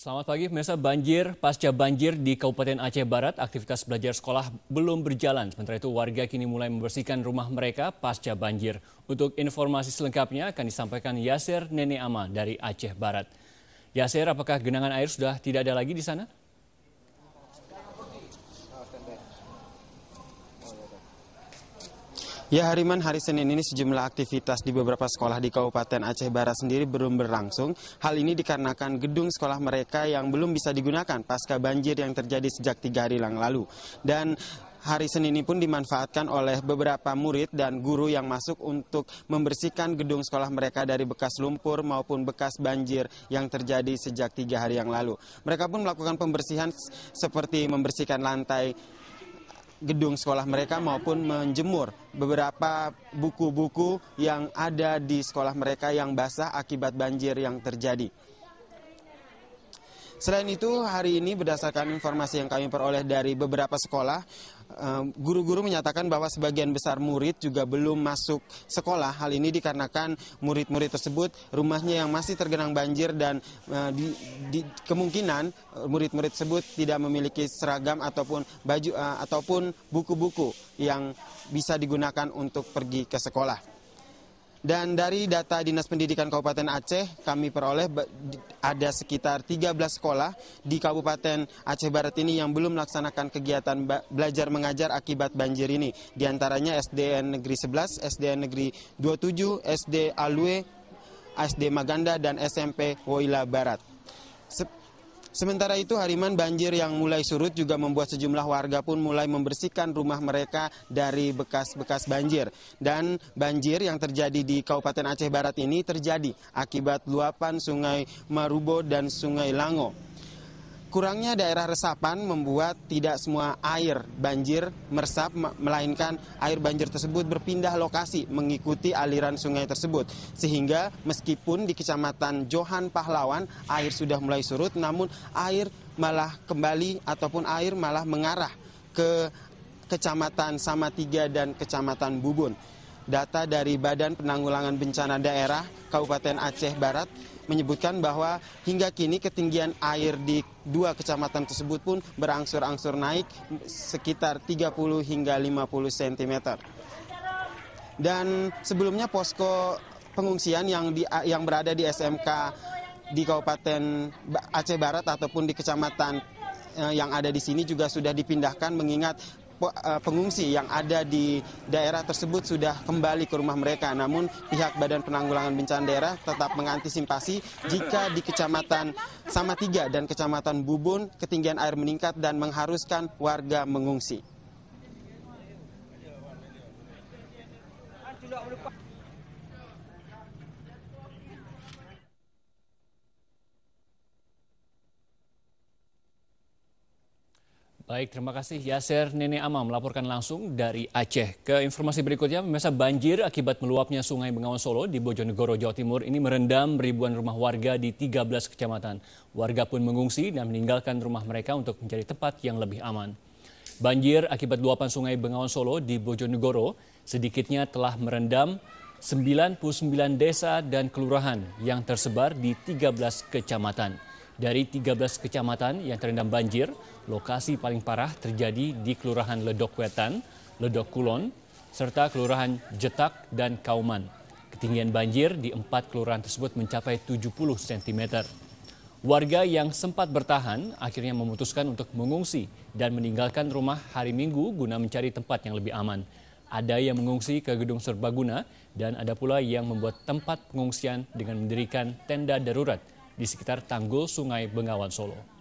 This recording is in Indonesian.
Selamat pagi pemirsa banjir. Pasca banjir di Kabupaten Aceh Barat, aktivitas belajar sekolah belum berjalan. Sementara itu warga kini mulai membersihkan rumah mereka pasca banjir. Untuk informasi selengkapnya akan disampaikan Yaser Nene Ama dari Aceh Barat. Yaser, apakah genangan air sudah tidak ada lagi di sana? Ya Hariman, hari Senin ini sejumlah aktivitas di beberapa sekolah di Kabupaten Aceh Barat sendiri belum berlangsung. Hal ini dikarenakan gedung sekolah mereka yang belum bisa digunakan pasca banjir yang terjadi sejak tiga hari yang lalu. Dan hari Senin ini pun dimanfaatkan oleh beberapa murid dan guru yang masuk untuk membersihkan gedung sekolah mereka dari bekas lumpur maupun bekas banjir yang terjadi sejak tiga hari yang lalu. Mereka pun melakukan pembersihan seperti membersihkan lantai gedung sekolah mereka maupun menjemur beberapa buku-buku yang ada di sekolah mereka yang basah akibat banjir yang terjadi. Selain itu, hari ini berdasarkan informasi yang kami peroleh dari beberapa sekolah, guru-guru menyatakan bahwa sebagian besar murid juga belum masuk sekolah. Hal ini dikarenakan murid-murid tersebut rumahnya yang masih tergenang banjir dan uh, di, di, kemungkinan murid-murid tersebut tidak memiliki seragam ataupun baju uh, ataupun buku-buku yang bisa digunakan untuk pergi ke sekolah. Dan dari data Dinas Pendidikan Kabupaten Aceh kami peroleh ada sekitar 13 sekolah di Kabupaten Aceh Barat ini yang belum melaksanakan kegiatan belajar mengajar akibat banjir ini. Di antaranya SDN Negeri 11, SDN Negeri 27, SD Alwe, SD Maganda dan SMP Woila Barat. Sementara itu hariman banjir yang mulai surut juga membuat sejumlah warga pun mulai membersihkan rumah mereka dari bekas-bekas banjir. Dan banjir yang terjadi di Kabupaten Aceh Barat ini terjadi akibat luapan Sungai Marubo dan Sungai Lango. Kurangnya daerah resapan membuat tidak semua air banjir meresap, melainkan air banjir tersebut berpindah lokasi mengikuti aliran sungai tersebut. Sehingga meskipun di Kecamatan Johan Pahlawan air sudah mulai surut, namun air malah kembali ataupun air malah mengarah ke Kecamatan Samatiga dan Kecamatan Bubun data dari Badan Penanggulangan Bencana Daerah Kabupaten Aceh Barat menyebutkan bahwa hingga kini ketinggian air di dua kecamatan tersebut pun berangsur-angsur naik sekitar 30 hingga 50 cm. Dan sebelumnya posko pengungsian yang di, yang berada di SMK di Kabupaten Aceh Barat ataupun di kecamatan eh, yang ada di sini juga sudah dipindahkan mengingat Eh, pengungsi yang ada di daerah tersebut sudah kembali ke rumah mereka. Namun pihak Badan Penanggulangan Bencana Daerah tetap mengantisipasi jika di Kecamatan Samatiga dan Kecamatan Bubun ketinggian air meningkat dan mengharuskan warga mengungsi. Baik, terima kasih Yaser Nene Ama melaporkan langsung dari Aceh. Ke informasi berikutnya, pemirsa banjir akibat meluapnya Sungai Bengawan Solo di Bojonegoro, Jawa Timur ini merendam ribuan rumah warga di 13 kecamatan. Warga pun mengungsi dan meninggalkan rumah mereka untuk mencari tempat yang lebih aman. Banjir akibat luapan Sungai Bengawan Solo di Bojonegoro sedikitnya telah merendam 99 desa dan kelurahan yang tersebar di 13 kecamatan. Dari 13 kecamatan yang terendam banjir, lokasi paling parah terjadi di Kelurahan Ledok Wetan, Ledok Kulon, serta Kelurahan Jetak dan Kauman. Ketinggian banjir di empat kelurahan tersebut mencapai 70 cm. Warga yang sempat bertahan akhirnya memutuskan untuk mengungsi dan meninggalkan rumah hari Minggu guna mencari tempat yang lebih aman. Ada yang mengungsi ke gedung serbaguna dan ada pula yang membuat tempat pengungsian dengan mendirikan tenda darurat di sekitar tanggul Sungai Bengawan Solo.